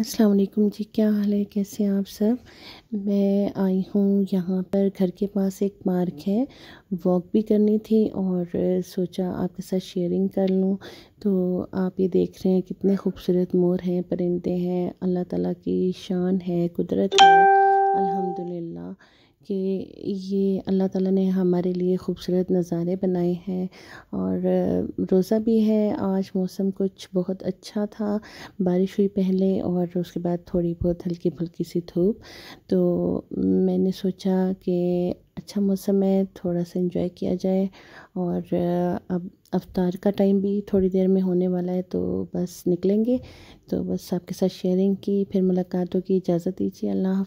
अस्सलाम वालेकुम जी क्या हाल है कैसे हैं आप सब मैं आई हूँ यहाँ पर घर के पास एक पार्क है वॉक भी करनी थी और सोचा आपके साथ शेयरिंग कर लूँ तो आप ये देख रहे हैं कितने खूबसूरत मोर हैं परिंदे हैं अल्लाह ताला की शान है कुदरत है अल्हम्दुलिल्लाह कि ये अल्लाह ताला ने हमारे लिए ख़ूबसूरत नज़ारे बनाए हैं और रोज़ा भी है आज मौसम कुछ बहुत अच्छा था बारिश हुई पहले और उसके बाद थोड़ी बहुत हल्की फुल्की सी धूप तो मैंने सोचा कि अच्छा मौसम है थोड़ा सा इंजॉय किया जाए और अब अवतार का टाइम भी थोड़ी देर में होने वाला है तो बस निकलेंगे तो बस आपके साथ शेयरिंग की फिर मुलाकात होगी इजाज़त दीजिए अल्लाह